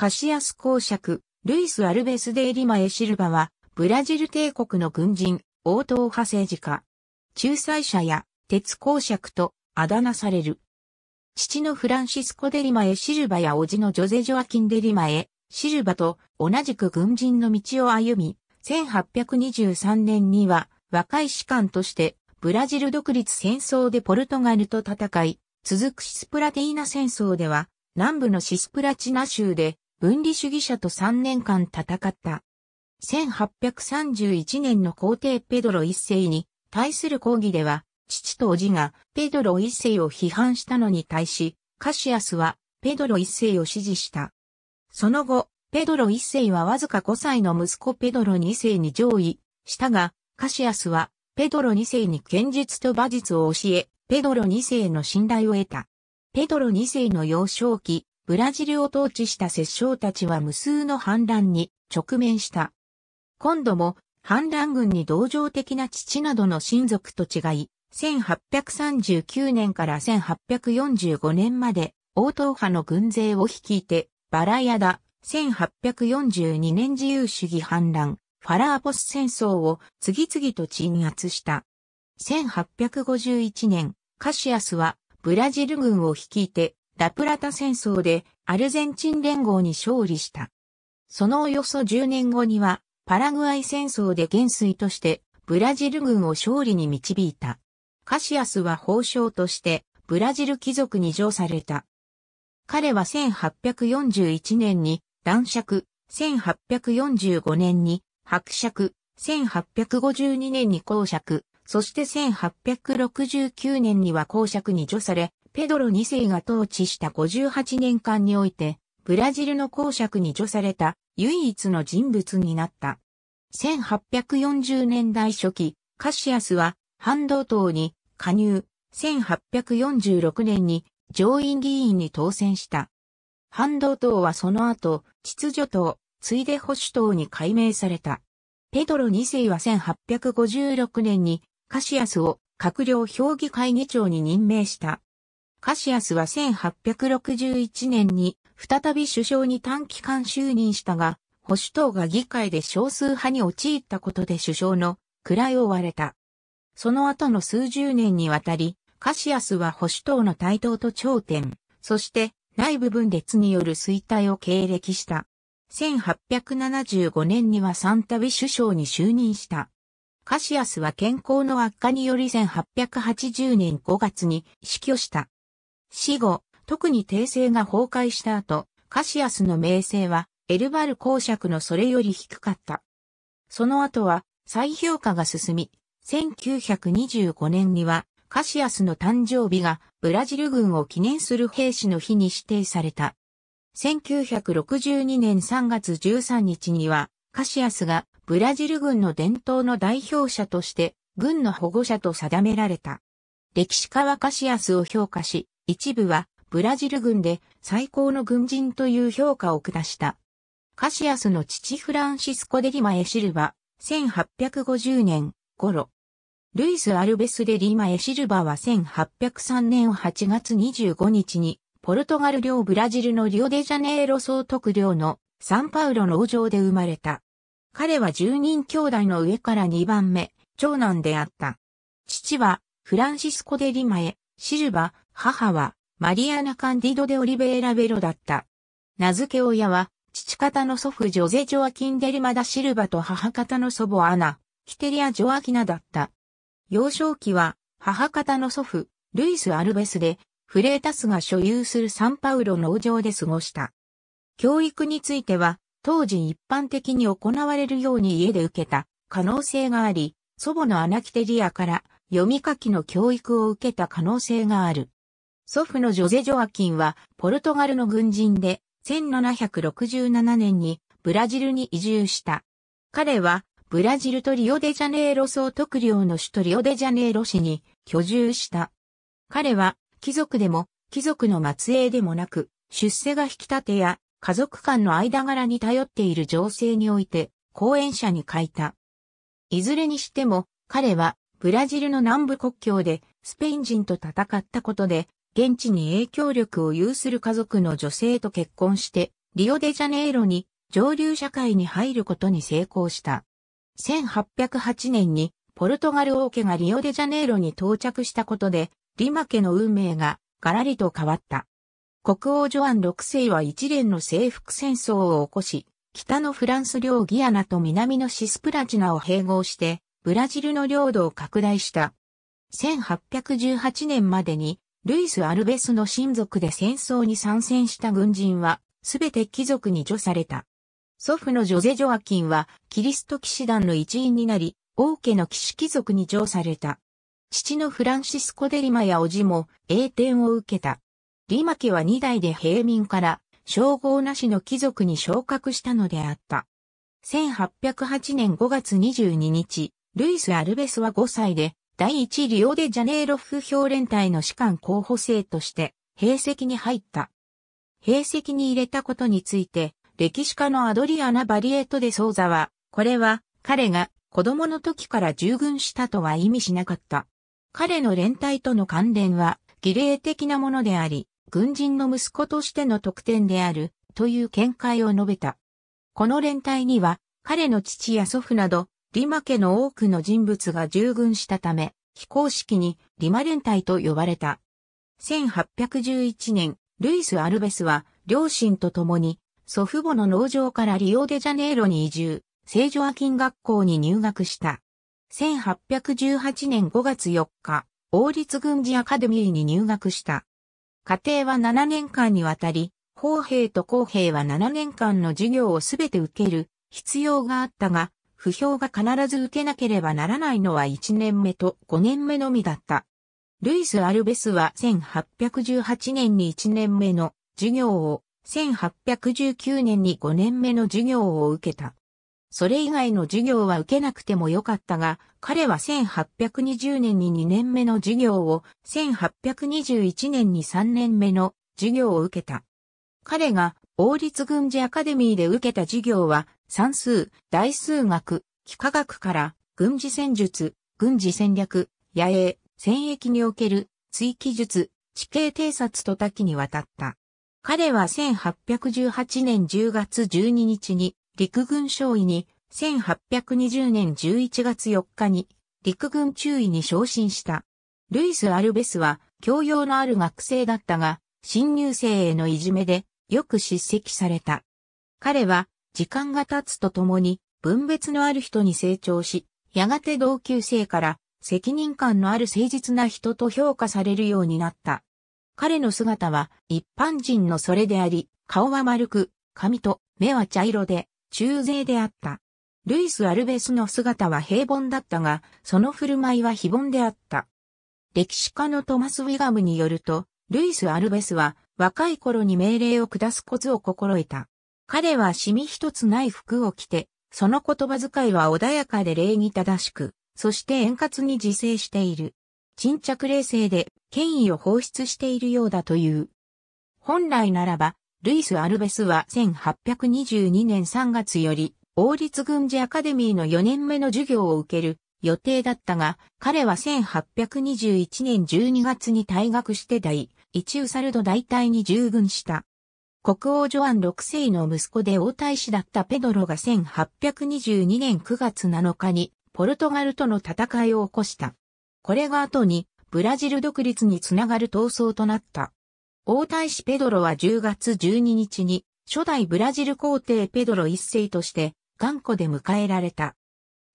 カシアス公爵、ルイス・アルベス・デイリマエ・シルバは、ブラジル帝国の軍人、王党派政治家。仲裁者や、鉄公爵と、あだ名される。父のフランシスコ・デリマエ・シルバや叔父のジョゼ・ジョアキン・デリマエ・シルバと同じく軍人の道を歩み、1823年には若い士官としてブラジル独立戦争でポルトガルと戦い、続くシスプラティーナ戦争では南部のシスプラチナ州で分離主義者と3年間戦った。1831年の皇帝ペドロ一世に対する抗議では、父と叔父がペドロ一世を批判したのに対し、カシアスはペドロ一世を支持した。その後、ペドロ一世はわずか5歳の息子ペドロ二世に上位したが、カシアスはペドロ二世に剣術と馬術を教え、ペドロ二世の信頼を得た。ペドロ二世の幼少期、ブラジルを統治した摂政たちは無数の反乱に直面した。今度も反乱軍に同情的な父などの親族と違い、1839年から1845年まで王党派の軍勢を率いて、バラヤダ、1842年自由主義反乱、ファラーポス戦争を次々と鎮圧した。1851年、カシアスはブラジル軍を率いてラプラタ戦争でアルゼンチン連合に勝利した。そのおよそ10年後には、パラグアイ戦争で元帥としてブラジル軍を勝利に導いた。カシアスは法相としてブラジル貴族に譲された。彼は1841年に男爵、1845年に伯爵、1852年に公爵、そして1869年には公爵に除され、ペドロ2世が統治した58年間において、ブラジルの公爵に除された唯一の人物になった。1840年代初期、カシアスは半導党に加入、1846年に上院議員に当選した。半導党はその後、秩序党、ついで保守党に改名された。ペドロ2世は1856年にカシアスを閣僚評議会議長に任命した。カシアスは1861年に再び首相に短期間就任したが、保守党が議会で少数派に陥ったことで首相の位を割れた。その後の数十年にわたり、カシアスは保守党の台頭と頂点、そして内部分裂による衰退を経歴した。1875年には3度首相に就任した。カシアスは健康の悪化により1880年5月に死去した。死後、特に帝政が崩壊した後、カシアスの名声は、エルバル公爵のそれより低かった。その後は、再評価が進み、1925年には、カシアスの誕生日がブラジル軍を記念する兵士の日に指定された。1962年3月13日には、カシアスがブラジル軍の伝統の代表者として、軍の保護者と定められた。歴史家はカシアスを評価し、一部はブラジル軍で最高の軍人という評価を下した。カシアスの父フランシスコ・デリマ・エシルバ、1850年頃。ルイス・アルベス・デリマ・エシルバは1803年8月25日に、ポルトガル領ブラジルのリオデジャネイロ総督領のサンパウロ農場で生まれた。彼は10人兄弟の上から2番目、長男であった。父は、フランシスコ・デリマエ、シルバ、母はマリアナ・カンディド・デ・オリベーラ・ベロだった。名付け親は、父方の祖父ジョゼ・ジョアキン・デルマダ・シルバと母方の祖母アナ、キテリア・ジョアキナだった。幼少期は、母方の祖父、ルイス・アルベスで、フレータスが所有するサンパウロ農場で過ごした。教育については、当時一般的に行われるように家で受けた可能性があり、祖母のアナキテリアから読み書きの教育を受けた可能性がある。祖父のジョゼ・ジョアキンは、ポルトガルの軍人で、1767年にブラジルに移住した。彼は、ブラジルとリオデジャネイロ総督領の首都リオデジャネイロ市に居住した。彼は、貴族でも、貴族の末裔でもなく、出世が引き立てや、家族間の間柄に頼っている情勢において、講演者に書いた。いずれにしても、彼は、ブラジルの南部国境で、スペイン人と戦ったことで、現地に影響力を有する家族の女性と結婚して、リオデジャネイロに上流社会に入ることに成功した。1808年にポルトガル王家がリオデジャネイロに到着したことで、リマ家の運命がガラリと変わった。国王ジョアン6世は一連の征服戦争を起こし、北のフランス領ギアナと南のシスプラチナを併合して、ブラジルの領土を拡大した。1818年までにルイス・アルベスの親族で戦争に参戦した軍人は、すべて貴族に除された。祖父のジョゼ・ジョアキンは、キリスト騎士団の一員になり、王家の騎士貴族に除された。父のフランシスコ・デリマや叔父も、栄転を受けた。リマ家は2代で平民から、称号なしの貴族に昇格したのであった。1808年5月22日、ルイス・アルベスは5歳で、第1リオデジャネイロ副評連隊の士官候補生として、兵籍に入った。兵籍に入れたことについて、歴史家のアドリアナ・バリエトでソーザは、これは彼が子供の時から従軍したとは意味しなかった。彼の連隊との関連は、儀礼的なものであり、軍人の息子としての特典である、という見解を述べた。この連隊には、彼の父や祖父など、リマ家の多くの人物が従軍したため、非公式にリマ連隊と呼ばれた。1811年、ルイス・アルベスは両親と共に祖父母の農場からリオデジャネイロに移住、聖女アキン学校に入学した。1818年5月4日、王立軍事アカデミーに入学した。家庭は7年間にわたり、法兵と公兵は7年間の授業をすべて受ける必要があったが、不評が必ず受けなければならないのは1年目と5年目のみだった。ルイス・アルベスは1818年に1年目の授業を、1819年に5年目の授業を受けた。それ以外の授業は受けなくてもよかったが、彼は1820年に2年目の授業を、1821年に3年目の授業を受けた。彼が王立軍事アカデミーで受けた授業は、算数、大数学、幾何学から、軍事戦術、軍事戦略、野営、戦役における、追記術、地形偵察と多岐にわたった。彼は1818年10月12日に陸軍少尉に、1820年11月4日に陸軍中尉に昇進した。ルイス・アルベスは教養のある学生だったが、新入生へのいじめでよく叱責された。彼は時間が経つとともに分別のある人に成長し、やがて同級生から責任感のある誠実な人と評価されるようになった。彼の姿は一般人のそれであり、顔は丸く、髪と目は茶色で、中勢であった。ルイス・アルベスの姿は平凡だったが、その振る舞いは非凡であった。歴史家のトマス・ウィガムによると、ルイス・アルベスは若い頃に命令を下すコツを心得た。彼はシミ一つない服を着て、その言葉遣いは穏やかで礼儀正しく、そして円滑に自生している。沈着冷静で権威を放出しているようだという。本来ならば、ルイス・アルベスは1822年3月より、王立軍事アカデミーの4年目の授業を受ける予定だったが、彼は1821年12月に退学して第一ウサルド大隊に従軍した。国王ジョアン6世の息子で王太子だったペドロが1822年9月7日にポルトガルとの戦いを起こした。これが後にブラジル独立につながる闘争となった。王太子ペドロは10月12日に初代ブラジル皇帝ペドロ一世として頑固で迎えられた。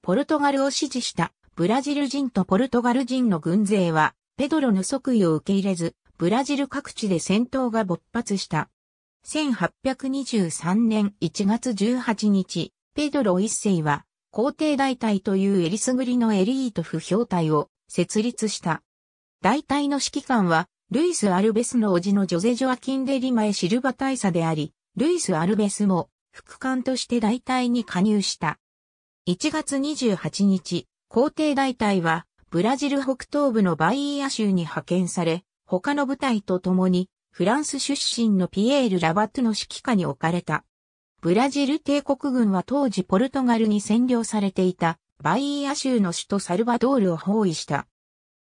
ポルトガルを支持したブラジル人とポルトガル人の軍勢はペドロの即位を受け入れず、ブラジル各地で戦闘が勃発した。1823年1月18日、ペドロ一世は、皇帝大隊というエリスグリのエリート不評隊を設立した。大隊の指揮官は、ルイス・アルベスの叔父のジョゼ・ジョアキン・デ・リマエ・シルバ大佐であり、ルイス・アルベスも副官として大隊に加入した。1月28日、皇帝大隊は、ブラジル北東部のバイーア州に派遣され、他の部隊と共にフランス出身のピエール・ラバトゥの指揮下に置かれた。ブラジル帝国軍は当時ポルトガルに占領されていたバイーア州の首都サルバドールを包囲した。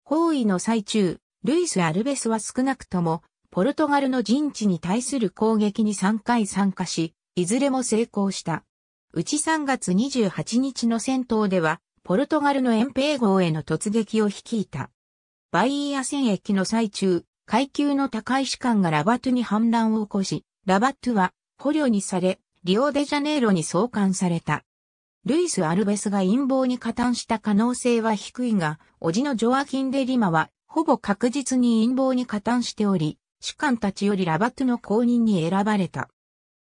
包囲の最中、ルイス・アルベスは少なくともポルトガルの陣地に対する攻撃に3回参加し、いずれも成功した。うち3月28日の戦闘では、ポルトガルの遠平号への突撃を率いた。バイーア戦役の最中、階級の高い士官がラバトゥに反乱を起こし、ラバトゥは捕虜にされ、リオデジャネイロに送還された。ルイス・アルベスが陰謀に加担した可能性は低いが、叔父のジョアキン・デ・リマは、ほぼ確実に陰謀に加担しており、士官たちよりラバトゥの公認に選ばれた。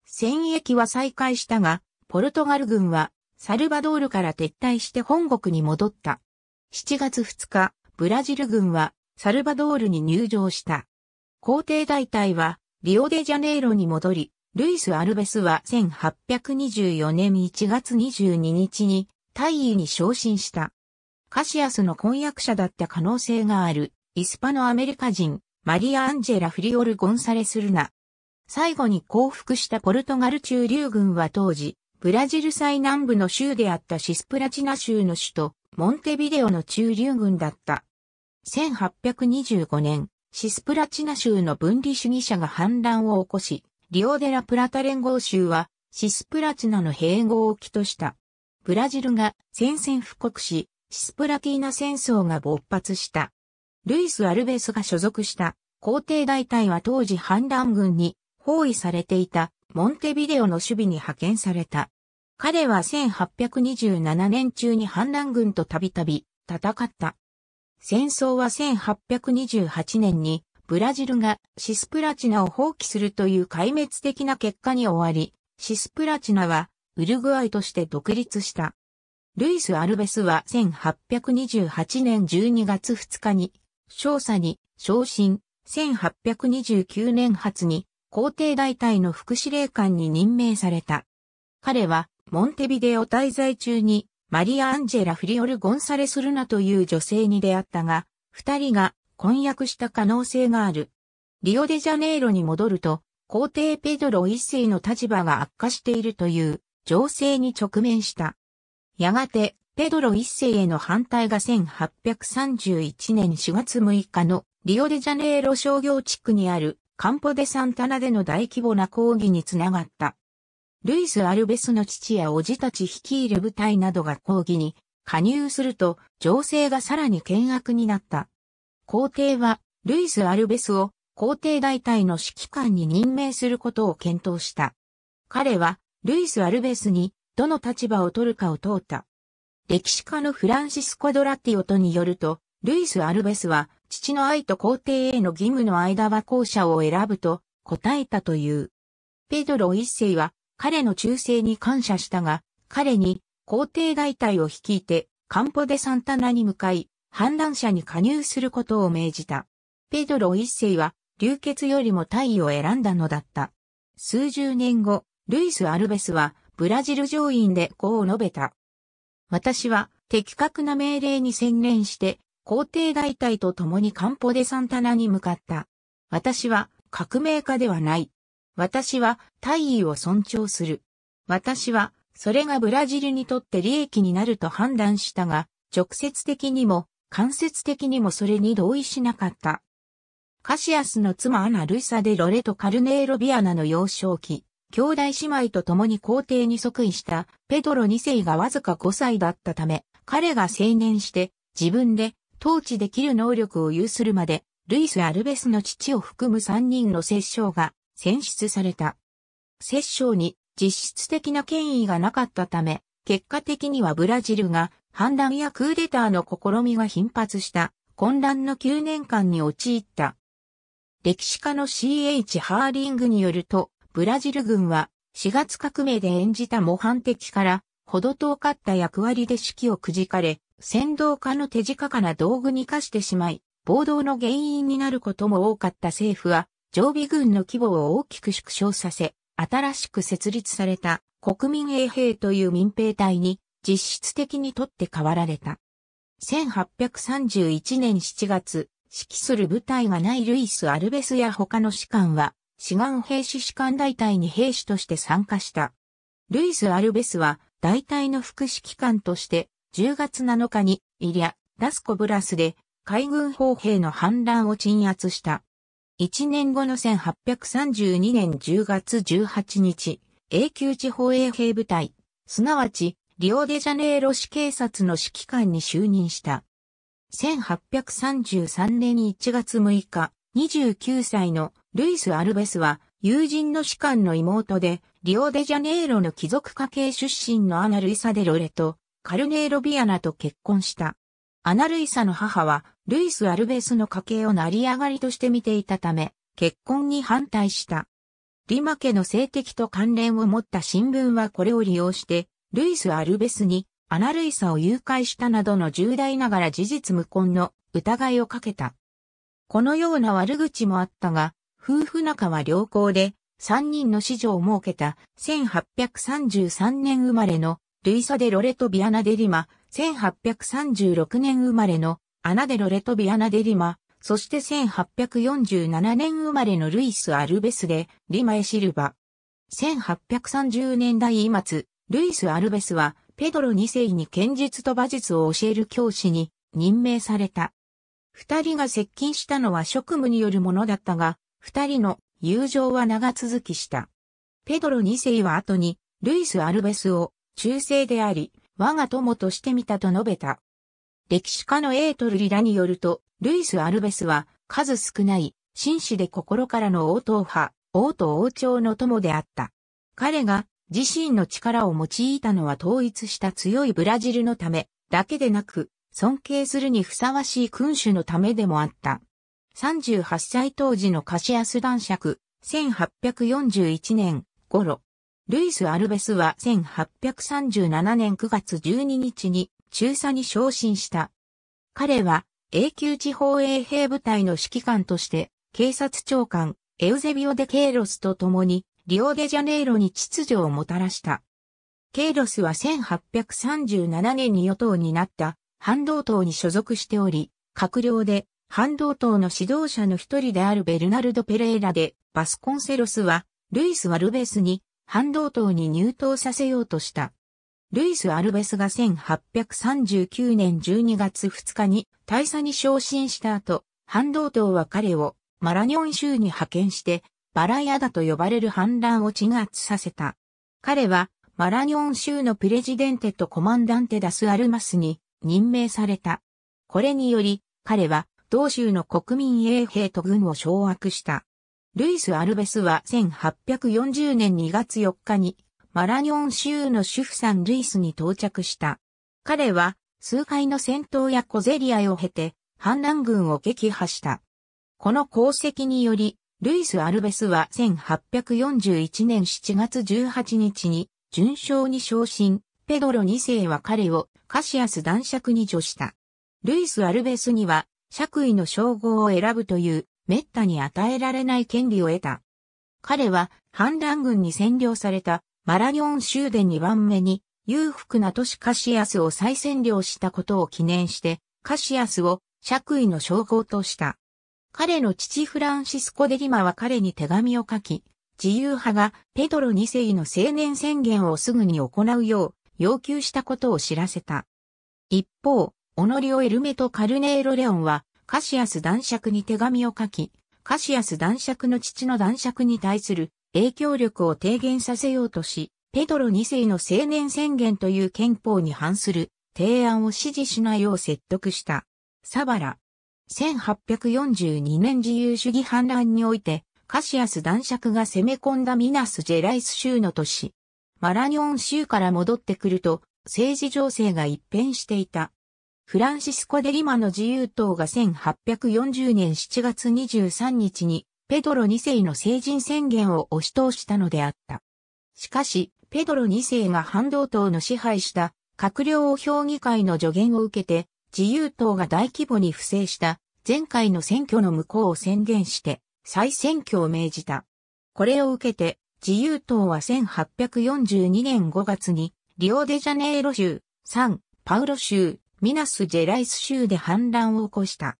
戦役は再開したが、ポルトガル軍は、サルバドールから撤退して本国に戻った。7月2日、ブラジル軍は、サルバドールに入場した。皇帝大隊は、リオデジャネイロに戻り、ルイス・アルベスは1824年1月22日に大尉に昇進した。カシアスの婚約者だった可能性がある、イスパノアメリカ人、マリア・アンジェラ・フリオル・ゴンサレス・ルナ。最後に降伏したポルトガル中流軍は当時、ブラジル最南部の州であったシスプラチナ州の首都、モンテビデオの中流軍だった。1825年、シスプラチナ州の分離主義者が反乱を起こし、リオデラプラタ連合州はシスプラチナの併合を起とした。ブラジルが宣戦布告し、シスプラティーナ戦争が勃発した。ルイス・アルベスが所属した皇帝大隊は当時反乱軍に包囲されていたモンテビデオの守備に派遣された。彼は1827年中に反乱軍とたびたび戦った。戦争は1828年にブラジルがシスプラチナを放棄するという壊滅的な結果に終わり、シスプラチナはウルグアイとして独立した。ルイス・アルベスは1828年12月2日に、少佐に昇進、1829年初に皇帝大隊の副司令官に任命された。彼はモンテビデオ滞在中にマリア・アンジェラ・フリオル・ゴンサレス・ルナという女性に出会ったが、二人が婚約した可能性がある。リオデジャネイロに戻ると、皇帝ペドロ一世の立場が悪化しているという情勢に直面した。やがて、ペドロ一世への反対が1831年4月6日のリオデジャネイロ商業地区にあるカンポデ・サンタナでの大規模な抗議につながった。ルイス・アルベスの父や叔父たち率いる部隊などが抗議に加入すると情勢がさらに険悪になった。皇帝はルイス・アルベスを皇帝大隊の指揮官に任命することを検討した。彼はルイス・アルベスにどの立場を取るかを問うた。歴史家のフランシスコ・ドラティオトによると、ルイス・アルベスは父の愛と皇帝への義務の間は後者を選ぶと答えたという。ペドロ一世は彼の忠誠に感謝したが、彼に皇帝大隊を率いてカンポデサンタナに向かい、反乱者に加入することを命じた。ペドロ一世は流血よりも大位を選んだのだった。数十年後、ルイス・アルベスはブラジル上院でこう述べた。私は的確な命令に専念して皇帝大隊と共にカンポデサンタナに向かった。私は革命家ではない。私は大意を尊重する。私は、それがブラジルにとって利益になると判断したが、直接的にも、間接的にもそれに同意しなかった。カシアスの妻アナ・ルイサ・デ・ロレとカルネーロ・ビアナの幼少期、兄弟姉妹と共に皇帝に即位したペドロ2世がわずか5歳だったため、彼が青年して自分で統治できる能力を有するまで、ルイス・アルベスの父を含む3人の摂政が選出された。摂政に実質的な権威がなかったため、結果的にはブラジルが反乱やクーデターの試みが頻発した混乱の9年間に陥った。歴史家の CH ハーリングによると、ブラジル軍は4月革命で演じた模範的からほど遠かった役割で指揮をくじかれ、先導家の手近かな道具に化してしまい、暴動の原因になることも多かった政府は常備軍の規模を大きく縮小させ、新しく設立された国民衛兵という民兵隊に実質的に取って代わられた。1831年7月、指揮する部隊がないルイス・アルベスや他の士官は、志願兵士士官大隊に兵士として参加した。ルイス・アルベスは、大隊の副指揮官として、10月7日に、イリア・ダスコブラスで、海軍砲兵の反乱を鎮圧した。1年後の1832年10月18日、永久地方衛兵部隊、すなわち、リオデジャネイロ市警察の指揮官に就任した。1833年1月6日、29歳のルイス・アルベスは、友人の士官の妹で、リオデジャネイロの貴族家系出身のアナ・ルイサ・デロレと、カルネーロ・ビアナと結婚した。アナ・ルイサの母は、ルイス・アルベスの家系を成り上がりとして見ていたため、結婚に反対した。リマ家の性的と関連を持った新聞はこれを利用して、ルイス・アルベスにアナ・ルイサを誘拐したなどの重大ながら事実無根の疑いをかけた。このような悪口もあったが、夫婦仲は良好で、三人の子女を設けた1833年生まれのルイサ・デ・ロレト・ビアナ・デ・リマ、1836年生まれのアナデロレトビアナデリマ、そして1847年生まれのルイス・アルベスで、リマエシルバ。1830年代末、ルイス・アルベスは、ペドロ2世に剣術と馬術を教える教師に任命された。二人が接近したのは職務によるものだったが、二人の友情は長続きした。ペドロ2世は後に、ルイス・アルベスを中世であり、我が友としてみたと述べた。歴史家のエートル・リラによると、ルイス・アルベスは数少ない紳士で心からの王党派、王と王朝の友であった。彼が自身の力を用いたのは統一した強いブラジルのためだけでなく、尊敬するにふさわしい君主のためでもあった。38歳当時のカシアス男爵、1841年頃、ルイス・アルベスは1837年9月12日に中佐に昇進した。彼は永久地方衛兵部隊の指揮官として警察長官エウゼビオ・デ・ケイロスと共にリオデジャネイロに秩序をもたらした。ケイロスは1837年に与党になった半導党に所属しており、閣僚で半導党の指導者の一人であるベルナルド・ペレイラでバスコンセロスはルイス・ワルベスに半導島に入党させようとした。ルイス・アルベスが1839年12月2日に大佐に昇進した後、半導島は彼をマラニョン州に派遣して、バラヤダと呼ばれる反乱を鎮圧させた。彼はマラニョン州のプレジデンテとコマンダンテダス・アルマスに任命された。これにより、彼は同州の国民衛兵と軍を掌握した。ルイス・アルベスは1840年2月4日にマラニョン州の主婦さんルイスに到着した。彼は数回の戦闘や小競り合いを経て反乱軍を撃破した。この功績により、ルイス・アルベスは1841年7月18日に順将に昇進、ペドロ2世は彼をカシアス男爵に助した。ルイス・アルベスには爵位の称号を選ぶという滅多に与えられない権利を得た。彼は反乱軍に占領されたマラニョン州で2番目に裕福な都市カシアスを再占領したことを記念してカシアスを爵位の称号とした。彼の父フランシスコ・デリマは彼に手紙を書き、自由派がペドロ2世の青年宣言をすぐに行うよう要求したことを知らせた。一方、オノリオ・エルメとカルネーロ・レオンはカシアス男爵に手紙を書き、カシアス男爵の父の男爵に対する影響力を低減させようとし、ペドロ2世の青年宣言という憲法に反する提案を支持しないよう説得した。サバラ。1842年自由主義反乱において、カシアス男爵が攻め込んだミナス・ジェライス州の都市。マラニョン州から戻ってくると、政治情勢が一変していた。フランシスコ・デ・リマの自由党が1840年7月23日にペドロ2世の成人宣言を押し通したのであった。しかし、ペドロ2世が反動党の支配した閣僚評議会の助言を受けて、自由党が大規模に不正した前回の選挙の無効を宣言して再選挙を命じた。これを受けて自由党は1842年5月にリオデジャネイロ州、サン、パウロ州、ミナス・ジェライス州で反乱を起こした。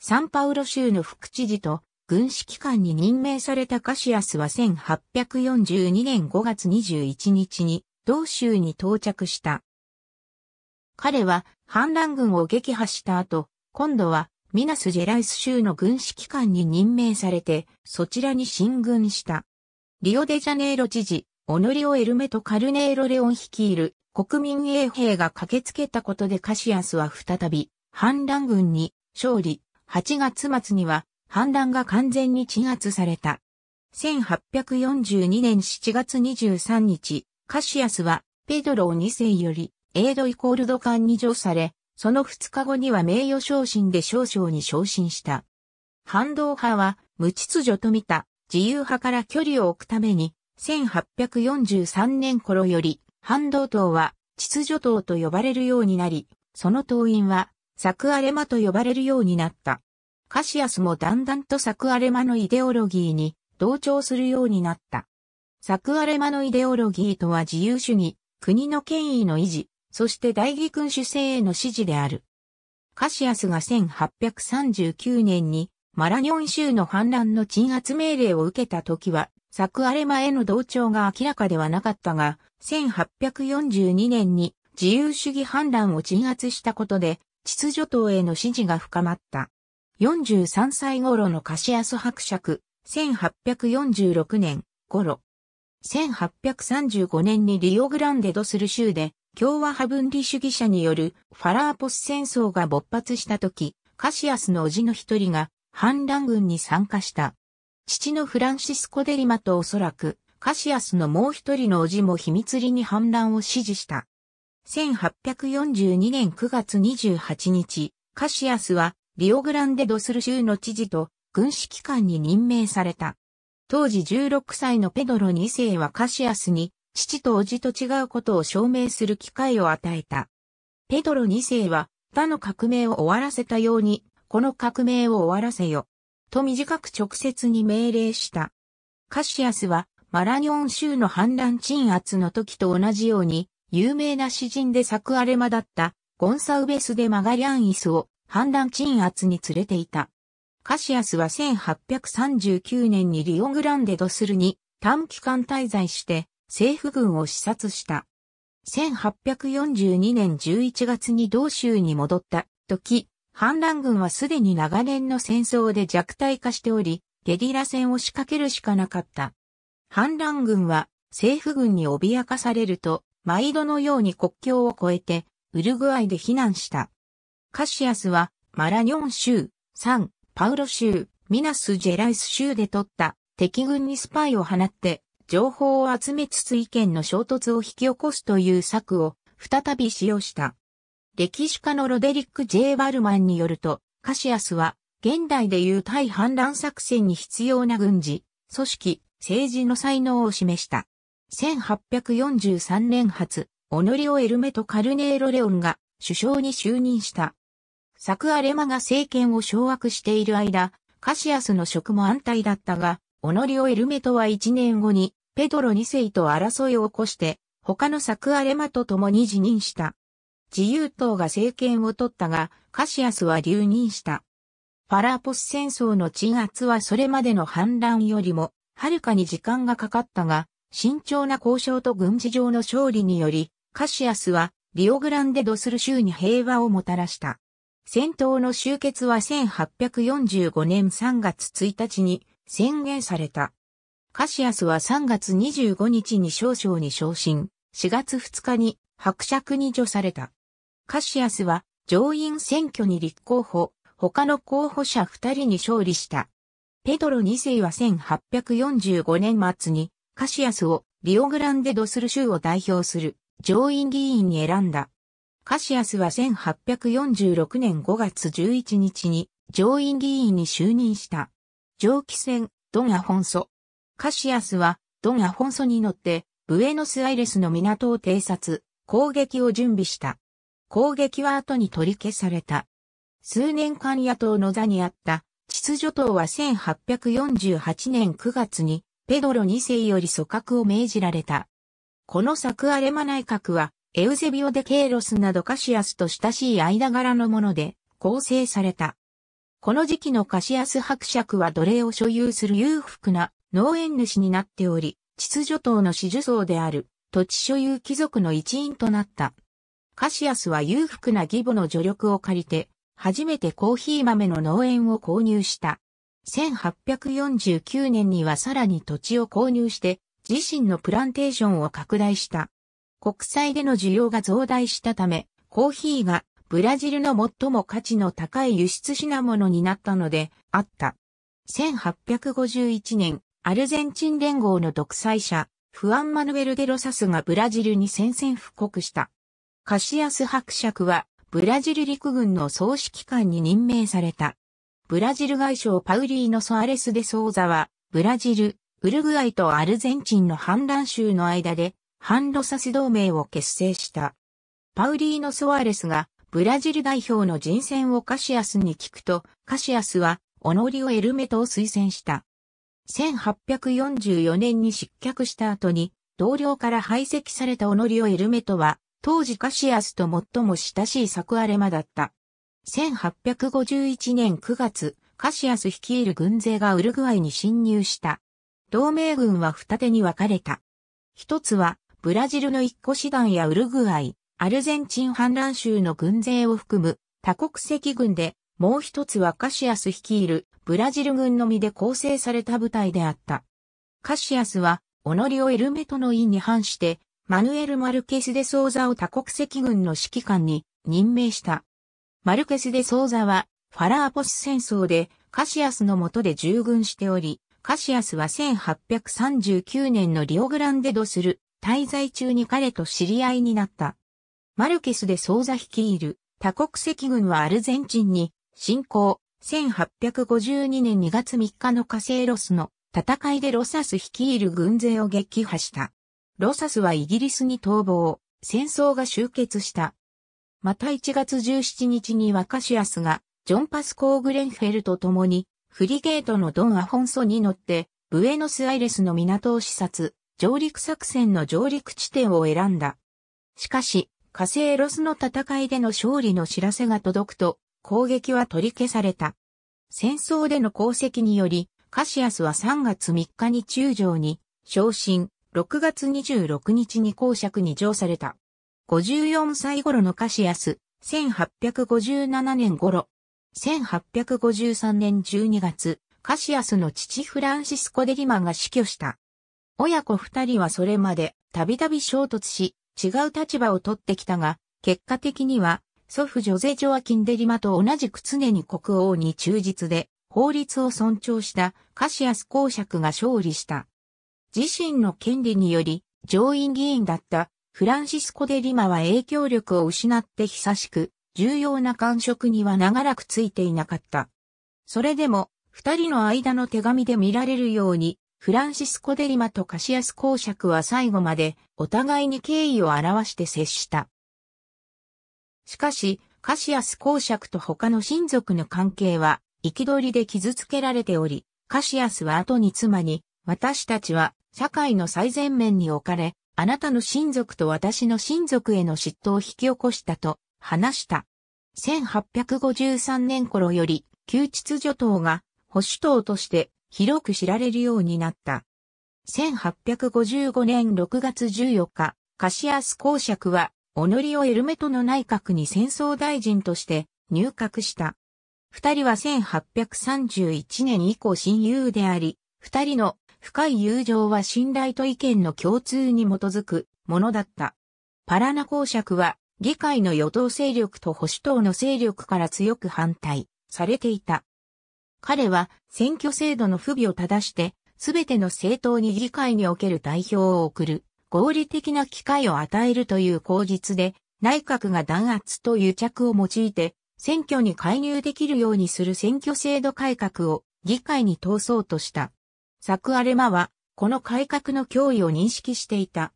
サンパウロ州の副知事と軍指揮官に任命されたカシアスは1842年5月21日に同州に到着した。彼は反乱軍を撃破した後、今度はミナス・ジェライス州の軍指揮官に任命されて、そちらに進軍した。リオデジャネイロ知事、オノリオ・エルメとカルネイロ・レオン率いる国民衛兵が駆けつけたことでカシアスは再び反乱軍に勝利、8月末には反乱が完全に鎮圧された。1842年7月23日、カシアスはペドロー2世よりエイドイコールド艦に乗され、その2日後には名誉昇進で少将に昇進した。反動派は無秩序と見た自由派から距離を置くために、1843年頃より半導党は秩序党と呼ばれるようになり、その党員はサクアレマと呼ばれるようになった。カシアスもだんだんとサクアレマのイデオロギーに同調するようになった。サクアレマのイデオロギーとは自由主義、国の権威の維持、そして大義君主制への支持である。カシアスが1839年にマラニョン州の反乱の鎮圧命令を受けた時は、サクアレマへの同調が明らかではなかったが、1842年に自由主義反乱を鎮圧したことで、秩序党への支持が深まった。43歳頃のカシアス伯爵、1846年頃。1835年にリオグランデドスル州で共和派分離主義者によるファラーポス戦争が勃発した時、カシアスの叔父の一人が反乱軍に参加した。父のフランシスコ・デリマとおそらくカシアスのもう一人の叔父も秘密裏に反乱を指示した。1842年9月28日、カシアスはリオグランデドスル州の知事と軍指機関に任命された。当時16歳のペドロ2世はカシアスに父と叔父と違うことを証明する機会を与えた。ペドロ2世は他の革命を終わらせたように、この革命を終わらせよ。と短く直接に命令した。カシアスはマラニョン州の反乱鎮圧の時と同じように、有名な詩人でサクアレマだったゴンサウベス・デ・マガリアンイスを反乱鎮圧に連れていた。カシアスは1839年にリオグランデドスルに短期間滞在して政府軍を視察した。1842年11月に同州に戻った時、反乱軍はすでに長年の戦争で弱体化しており、ゲリラ戦を仕掛けるしかなかった。反乱軍は政府軍に脅かされると、毎度のように国境を越えて、ウルグアイで避難した。カシアスは、マラニョン州、サン、パウロ州、ミナス・ジェライス州で取った敵軍にスパイを放って、情報を集めつつ意見の衝突を引き起こすという策を再び使用した。歴史家のロデリック・ジェイ・ルマンによると、カシアスは現代でいう対反乱作戦に必要な軍事、組織、政治の才能を示した。1843年初、オノリオ・エルメとカルネーロ・レオンが首相に就任した。サクアレマが政権を掌握している間、カシアスの職も安泰だったが、オノリオ・エルメトは1年後に、ペドロ2世と争いを起こして、他のサクアレマと共に辞任した。自由党が政権を取ったが、カシアスは留任した。パラポス戦争の鎮圧はそれまでの反乱よりもはるかに時間がかかったが、慎重な交渉と軍事上の勝利により、カシアスはリオグランデドスル州に平和をもたらした。戦闘の終結は1845年3月1日に宣言された。カシアスは3月25日に少将に昇進、4月2日に伯爵に除された。カシアスは上院選挙に立候補、他の候補者2人に勝利した。ペドロ2世は1845年末にカシアスをリオグランデドスル州を代表する上院議員に選んだ。カシアスは1846年5月11日に上院議員に就任した。上気戦、ドン・アフォンソ。カシアスは、ドン・アフォンソに乗って、ブエノスアイレスの港を偵察、攻撃を準備した。攻撃は後に取り消された。数年間野党の座にあった秩序党は1848年9月にペドロ2世より組閣を命じられた。このサクアレマ内閣はエウゼビオ・デ・ケイロスなどカシアスと親しい間柄のもので構成された。この時期のカシアス伯爵は奴隷を所有する裕福な農園主になっており、秩序党の支持層である土地所有貴族の一員となった。カシアスは裕福な義母の助力を借りて、初めてコーヒー豆の農園を購入した。1849年にはさらに土地を購入して、自身のプランテーションを拡大した。国際での需要が増大したため、コーヒーがブラジルの最も価値の高い輸出品物になったので、あった。1851年、アルゼンチン連合の独裁者、フアン・マヌエル・デロサスがブラジルに宣戦布告した。カシアス伯爵はブラジル陸軍の総指揮官に任命された。ブラジル外相パウリーノ・ソアレス・デ・ソーザは、ブラジル、ウルグアイとアルゼンチンの反乱州の間で、反ロサス同盟を結成した。パウリーノ・ソアレスが、ブラジル代表の人選をカシアスに聞くと、カシアスは、オノリオ・エルメトを推薦した。1844年に失脚した後に、同僚から排斥されたオノリオ・エルメトは、当時カシアスと最も親しいサクアレマだった。1851年9月、カシアス率いる軍勢がウルグアイに侵入した。同盟軍は二手に分かれた。一つは、ブラジルの一個師団やウルグアイ、アルゼンチン反乱州の軍勢を含む多国籍軍で、もう一つはカシアス率いるブラジル軍のみで構成された部隊であった。カシアスは、オノリオ・エルメトの意に反して、マヌエル・マルケス・デ・ソーザを多国籍軍の指揮官に任命した。マルケス・デ・ソーザは、ファラーポス戦争でカシアスの下で従軍しており、カシアスは1839年のリオグランデドする滞在中に彼と知り合いになった。マルケス・デ・ソーザ率いる多国籍軍はアルゼンチンに侵攻、1852年2月3日のカセーロスの戦いでロサス率いる軍勢を撃破した。ロサスはイギリスに逃亡、戦争が終結した。また1月17日にはカシアスが、ジョン・パスコー・グレンフェルと共に、フリゲートのドン・アフォンソに乗って、ブエノスアイレスの港を視察、上陸作戦の上陸地点を選んだ。しかし、火星ロスの戦いでの勝利の知らせが届くと、攻撃は取り消された。戦争での功績により、カシアスは3月3日に中将に、昇進、6月26日に公爵に上された。54歳頃のカシアス、1857年頃。1853年12月、カシアスの父フランシスコ・デリマンが死去した。親子二人はそれまでたびたび衝突し、違う立場を取ってきたが、結果的には、祖父ジョゼ・ジョアキン・デリマと同じく常に国王に忠実で、法律を尊重したカシアス公爵が勝利した。自身の権利により上院議員だったフランシスコ・デ・リマは影響力を失って久しく、重要な官職には長らくついていなかった。それでも、二人の間の手紙で見られるように、フランシスコ・デ・リマとカシアス公爵は最後までお互いに敬意を表して接した。しかし、カシアス公爵と他の親族の関係は、憤りで傷つけられており、カシアスは後に妻に、私たちは社会の最前面に置かれ、あなたの親族と私の親族への嫉妬を引き起こしたと話した。1853年頃より、旧秩序党が保守党として広く知られるようになった。1855年6月14日、カシアス公爵は、リをエルメトの内閣に戦争大臣として入閣した。二人は1831年以降親友であり、二人の深い友情は信頼と意見の共通に基づくものだった。パラナ公爵は議会の与党勢力と保守党の勢力から強く反対されていた。彼は選挙制度の不備を正して、すべての政党に議会における代表を送る、合理的な機会を与えるという口実で、内閣が弾圧と癒着を用いて、選挙に介入できるようにする選挙制度改革を議会に通そうとした。サクアレマは、この改革の脅威を認識していた。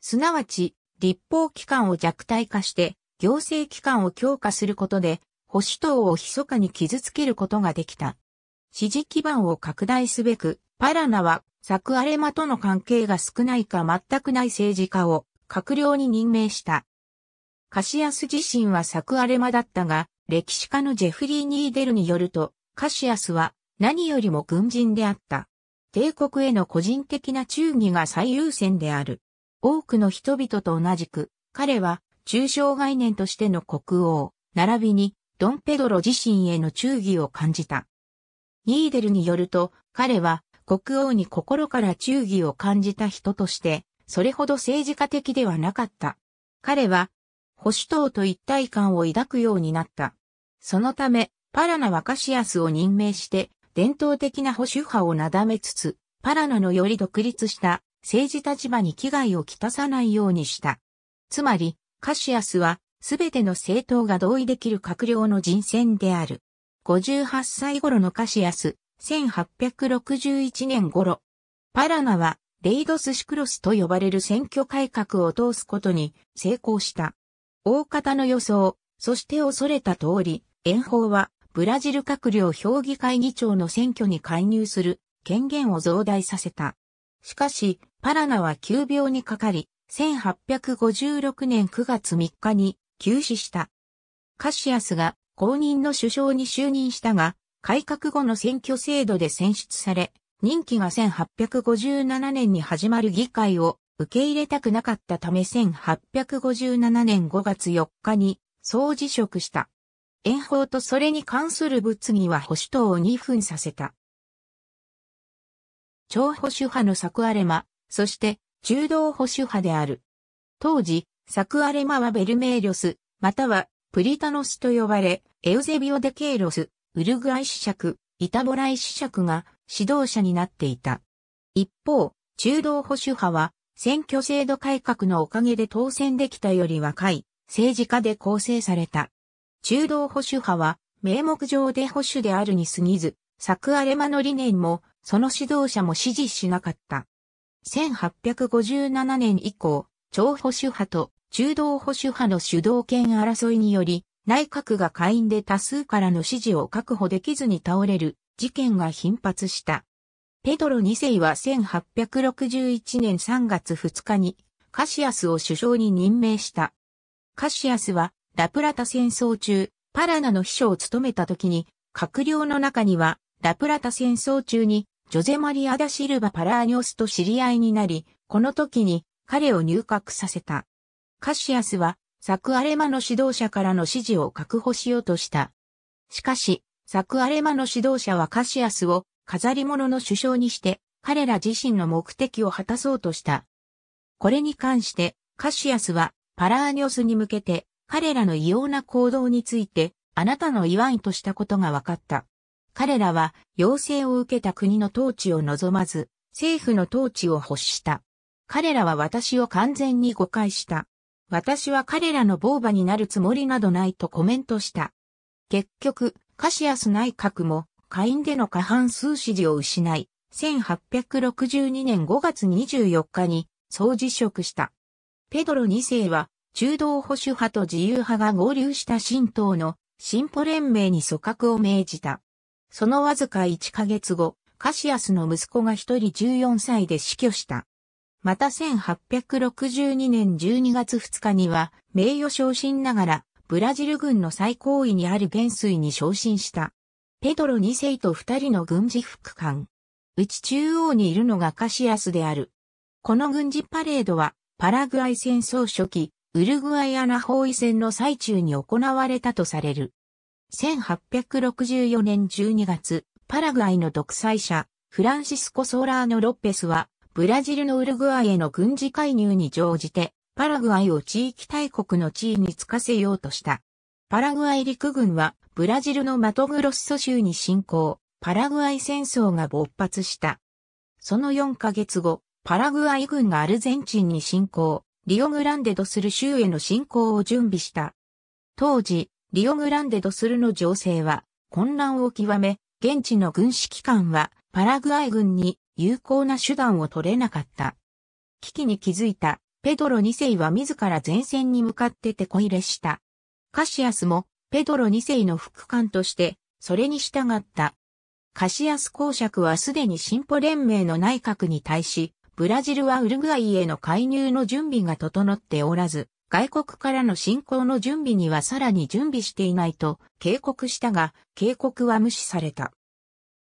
すなわち、立法機関を弱体化して、行政機関を強化することで、保守党を密かに傷つけることができた。支持基盤を拡大すべく、パラナは、サクアレマとの関係が少ないか全くない政治家を、閣僚に任命した。カシアス自身はサクアレマだったが、歴史家のジェフリー・ニーデルによると、カシアスは何よりも軍人であった。帝国への個人的な忠義が最優先である。多くの人々と同じく、彼は、抽象概念としての国王、並びに、ドンペドロ自身への忠義を感じた。ニーデルによると、彼は、国王に心から忠義を感じた人として、それほど政治家的ではなかった。彼は、保守党と一体感を抱くようになった。そのため、パラナ・ワカシアスを任命して、伝統的な保守派をなだめつつ、パラナのより独立した政治立場に危害をきたさないようにした。つまり、カシアスは、すべての政党が同意できる閣僚の人選である。58歳頃のカシアス、1861年頃。パラナは、レイドスシクロスと呼ばれる選挙改革を通すことに成功した。大方の予想、そして恐れた通り、炎方はブラジル閣僚評議会議長の選挙に介入する権限を増大させた。しかし、パラナは急病にかかり、1856年9月3日に急死した。カシアスが公認の首相に就任したが、改革後の選挙制度で選出され、任期が1857年に始まる議会を受け入れたくなかったため1857年5月4日に総辞職した。炎法とそれに関する物議は保守党を二分させた。超保守派のサクアレマ、そして中道保守派である。当時、サクアレマはベルメーリョス、またはプリタノスと呼ばれ、エウゼビオ・デケイロス、ウルグアイ子爵、イタボライ子爵が指導者になっていた。一方、中道保守派は、選挙制度改革のおかげで当選できたより若い政治家で構成された。中道保守派は、名目上で保守であるに過ぎず、クアレマの理念も、その指導者も支持しなかった。1857年以降、超保守派と中道保守派の主導権争いにより、内閣が下院で多数からの支持を確保できずに倒れる事件が頻発した。ペドロ2世は1861年3月2日にカシアスを首相に任命した。カシアスはラプラタ戦争中、パラナの秘書を務めた時に、閣僚の中には、ラプラタ戦争中に、ジョゼマリア・ダ・シルバ・パラーニョスと知り合いになり、この時に彼を入閣させた。カシアスは、サクアレマの指導者からの指示を確保しようとした。しかし、サクアレマの指導者はカシアスを飾り物の首相にして、彼ら自身の目的を果たそうとした。これに関して、カシアスはパラーニョスに向けて彼らの異様な行動について、あなたの祝いとしたことが分かった。彼らは、要請を受けた国の統治を望まず、政府の統治を欲した。彼らは私を完全に誤解した。私は彼らの防馬になるつもりなどないとコメントした。結局、カシアス内閣も、下院での過半数支持を失い、1862年5月24日に総辞職した。ペドロ2世は中道保守派と自由派が合流した新党の進歩連盟に組閣を命じた。そのわずか1ヶ月後、カシアスの息子が一人14歳で死去した。また1862年12月2日には、名誉昇進ながら、ブラジル軍の最高位にある元帥に昇進した。ペドロ2世と2人の軍事副官。うち中央にいるのがカシアスである。この軍事パレードは、パラグアイ戦争初期、ウルグアイアナ包囲戦の最中に行われたとされる。1864年12月、パラグアイの独裁者、フランシスコ・ソーラーノ・ロッペスは、ブラジルのウルグアイへの軍事介入に乗じて、パラグアイを地域大国の地位につかせようとした。パラグアイ陸軍は、ブラジルのマトグロッソ州に侵攻、パラグアイ戦争が勃発した。その4ヶ月後、パラグアイ軍がアルゼンチンに侵攻、リオグランデドスル州への侵攻を準備した。当時、リオグランデドスルの情勢は混乱を極め、現地の軍指揮官はパラグアイ軍に有効な手段を取れなかった。危機に気づいたペドロ2世は自ら前線に向かっててこ入れした。カシアスもペドロ2世の副官としてそれに従った。カシアス公爵はすでに進歩連盟の内閣に対しブラジルはウルグアイへの介入の準備が整っておらず、外国からの侵攻の準備にはさらに準備していないと警告したが、警告は無視された。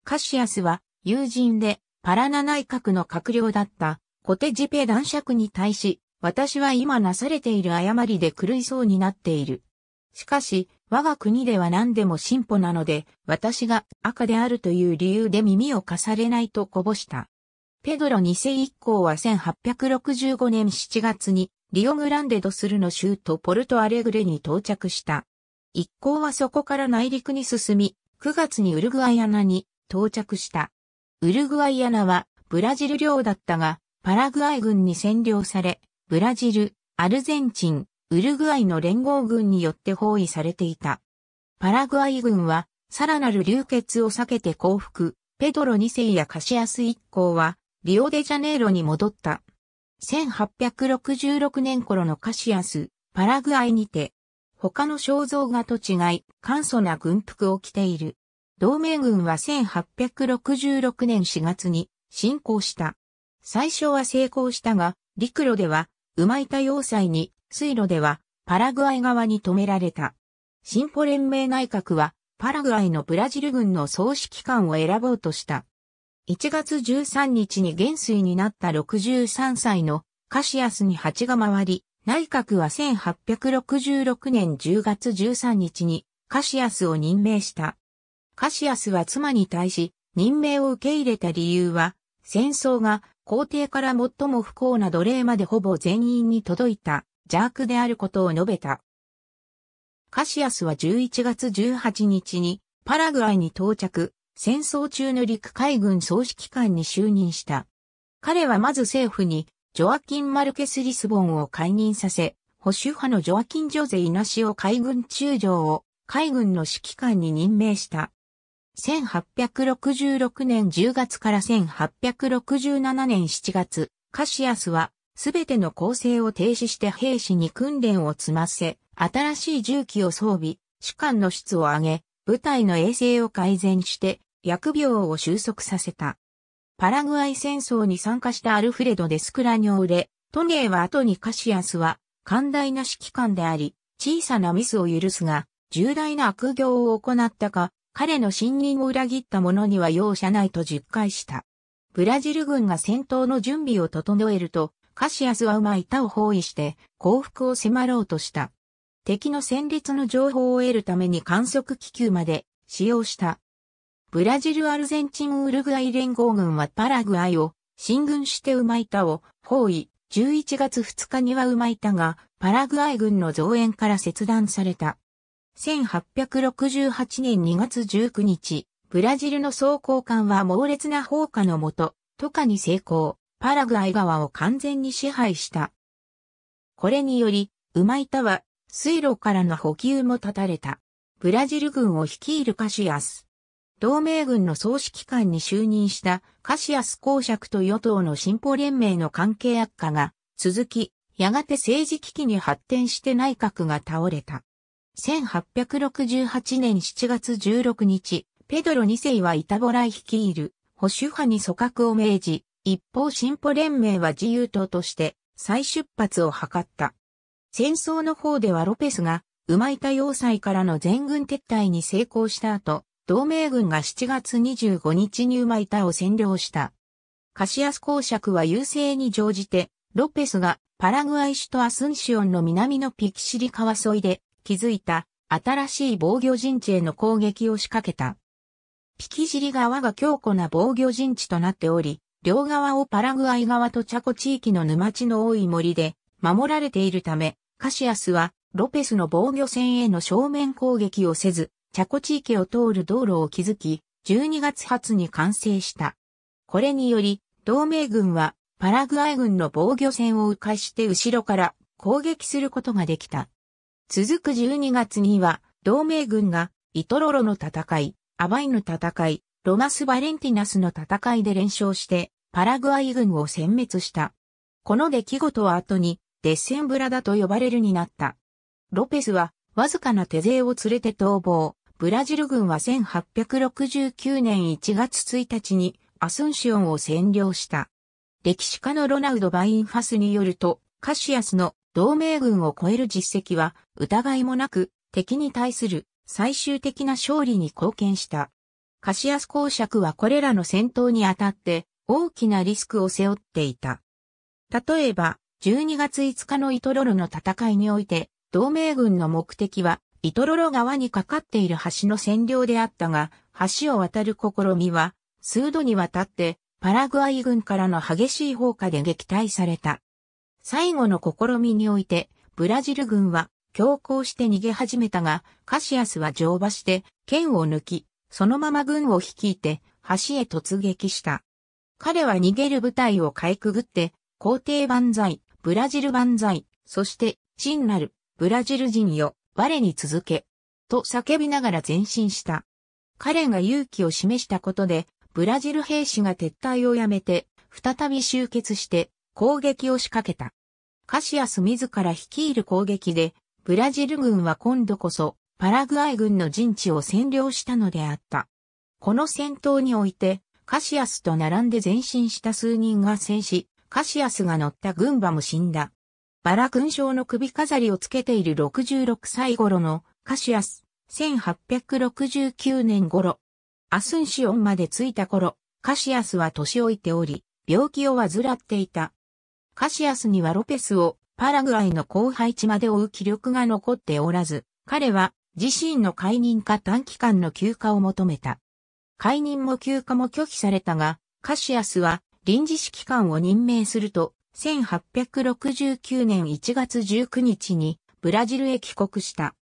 カシアスは友人でパラナ内閣の閣僚だったコテジペ男爵に対し、私は今なされている誤りで狂いそうになっている。しかし、我が国では何でも進歩なので、私が赤であるという理由で耳を貸されないとこぼした。ペドロ2世一行は1865年7月にリオグランデドスルの州都ポルトアレグレに到着した。一行はそこから内陸に進み、9月にウルグアイアナに到着した。ウルグアイアナはブラジル領だったが、パラグアイ軍に占領され、ブラジル、アルゼンチン、ウルグアイの連合軍によって包囲されていた。パラグアイ軍は、さらなる流血を避けて降伏、ペドロ2世やカシアス一行は、リオデジャネイロに戻った。1866年頃のカシアス、パラグアイにて、他の肖像画と違い、簡素な軍服を着ている。同盟軍は1866年4月に侵攻した。最初は成功したが、陸路では、馬板要塞に、水路では、パラグアイ側に止められた。進歩連盟内閣は、パラグアイのブラジル軍の総指揮官を選ぼうとした。1月13日に元帥になった63歳のカシアスに蜂が回り、内閣は1866年10月13日にカシアスを任命した。カシアスは妻に対し任命を受け入れた理由は、戦争が皇帝から最も不幸な奴隷までほぼ全員に届いた邪悪であることを述べた。カシアスは11月18日にパラグアイに到着、戦争中の陸海軍総指揮官に就任した。彼はまず政府に、ジョアキン・マルケス・リスボンを解任させ、保守派のジョアキン・ジョゼ・イナシオ海軍中将を海軍の指揮官に任命した。1866年10月から1867年7月、カシアスはすべての構成を停止して兵士に訓練を積ませ、新しい銃器を装備、主官の質を上げ、部隊の衛生を改善して、疫病を収束させた。パラグアイ戦争に参加したアルフレド・デスクラニョーレ、トゲーは後にカシアスは、寛大な指揮官であり、小さなミスを許すが、重大な悪行を行ったか、彼の信任を裏切った者には容赦ないと実0した。ブラジル軍が戦闘の準備を整えると、カシアスは馬板を包囲して降伏を迫ろうとした。敵の戦列の情報を得るために観測気球まで使用した。ブラジル・アルゼンチン・ウルグアイ連合軍はパラグアイを進軍してウマイタを包囲。11月2日にはウマイタがパラグアイ軍の増援から切断された。1868年2月19日、ブラジルの総高官は猛烈な放火のもと、トカに成功、パラグアイ側を完全に支配した。これにより、ウマイタは水路からの補給も断たれた。ブラジル軍を率いるカシアス。同盟軍の総指揮官に就任したカシアス公爵と与党の進歩連盟の関係悪化が続き、やがて政治危機に発展して内閣が倒れた。1868年7月16日、ペドロ2世はイタボライ率いる保守派に組閣を命じ、一方進歩連盟は自由党として再出発を図った。戦争の方ではロペスが、馬板要塞からの全軍撤退に成功した後、同盟軍が7月25日に馬板を占領した。カシアス公爵は優勢に乗じて、ロペスがパラグアイ首都アスンシオンの南のピキシリ川沿いで築いた新しい防御陣地への攻撃を仕掛けた。ピキシリ川が強固な防御陣地となっており、両側をパラグアイ側とチャコ地域の沼地の多い森で守られているため、カシアスはロペスの防御線への正面攻撃をせず、チャコ地域を通る道路を築き、12月初に完成した。これにより、同盟軍はパラグアイ軍の防御線を迂回して後ろから攻撃することができた。続く12月には、同盟軍がイトロロの戦い、アバイの戦い、ロマス・バレンティナスの戦いで連勝して、パラグアイ軍を殲滅した。この出来事は後に、デッセンブラダと呼ばれるになった。ロペスは、わずかな手勢を連れて逃亡。ブラジル軍は1869年1月1日にアスンシオンを占領した。歴史家のロナウド・バインファスによると、カシアスの同盟軍を超える実績は疑いもなく敵に対する最終的な勝利に貢献した。カシアス公爵はこれらの戦闘にあたって大きなリスクを背負っていた。例えば、12月5日のイトロロの戦いにおいて、同盟軍の目的はイトロロ川に架かっている橋の占領であったが、橋を渡る試みは、数度にわたって、パラグアイ軍からの激しい砲火で撃退された。最後の試みにおいて、ブラジル軍は強行して逃げ始めたが、カシアスは乗馬して、剣を抜き、そのまま軍を率いて、橋へ突撃した。彼は逃げる部隊をかいくぐって、皇帝万歳、ブラジル万歳、そして、チンなる、ブラジル人よ、我に続け、と叫びながら前進した。彼が勇気を示したことで、ブラジル兵士が撤退をやめて、再び集結して攻撃を仕掛けた。カシアス自ら率いる攻撃で、ブラジル軍は今度こそパラグアイ軍の陣地を占領したのであった。この戦闘において、カシアスと並んで前進した数人が戦死、カシアスが乗った軍馬も死んだ。バラ勲章の首飾りをつけている66歳頃のカシアス、1869年頃。アスンシオンまで着いた頃、カシアスは年老いており、病気を患っていた。カシアスにはロペスをパラグアイの後輩地まで追う気力が残っておらず、彼は自身の解任か短期間の休暇を求めた。解任も休暇も拒否されたが、カシアスは臨時指揮官を任命すると、1869年1月19日にブラジルへ帰国した。